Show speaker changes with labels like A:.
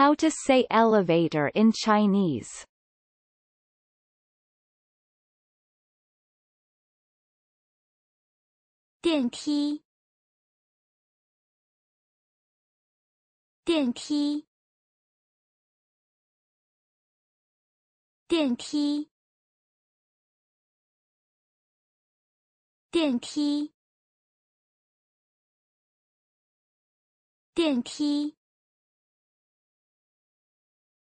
A: how to say elevator in Chinese.
B: Denki. Denki. Denki. Denki. 电梯